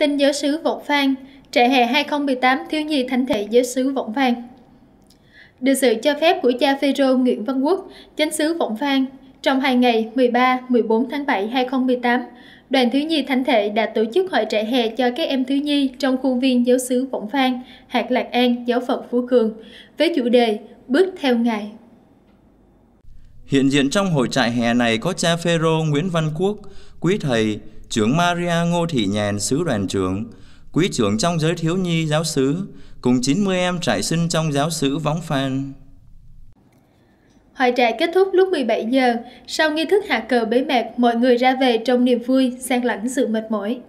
Tin giáo sứ Võng Phan, trại hè 2018 thiếu nhi thánh thể giáo sứ Võng Phan. Được sự cho phép của cha Phêrô Nguyễn Văn Quốc, chánh sứ Võng Phan, trong hai ngày 13-14 tháng 7 2018, đoàn thiếu nhi thánh thể đã tổ chức hội trại hè cho các em thiếu nhi trong khuôn viên giáo xứ Võng Phan, hạt Lạc An, giáo phận Phú Cường, với chủ đề Bước theo Ngài. Hiện diện trong hội trại hè này có cha Phêrô Nguyễn Văn Quốc, quý thầy trưởng Maria Ngô Thị Nhàn sứ đoàn trưởng, quý trưởng trong giới thiếu nhi giáo sứ, cùng 90 em trại sinh trong giáo sứ Võng Phan. Hội trại kết thúc lúc 17 giờ, sau nghi thức hạ cờ bế mạc, mọi người ra về trong niềm vui, sang lẫn sự mệt mỏi.